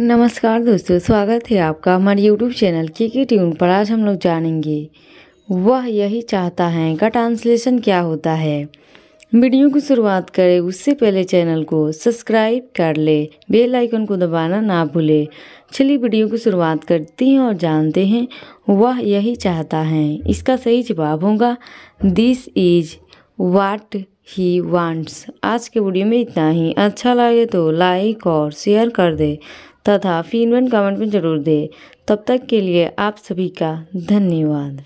नमस्कार दोस्तों स्वागत है आपका हमारे यूट्यूब चैनल के के ट्यून पर आज हम लोग जानेंगे वह यही चाहता है का ट्रांसलेशन क्या होता है वीडियो की शुरुआत करें उससे पहले चैनल को सब्सक्राइब कर ले बेल आइकन को दबाना ना भूले चलिए वीडियो की शुरुआत करती हैं और जानते हैं वह यही चाहता है इसका सही जवाब होगा this is what he wants आज के वीडियो में इतना ही अच्छा लगे तो लाइक और शेयर कर दे तथा फीनवन कमेंट में ज़रूर दें तब तक के लिए आप सभी का धन्यवाद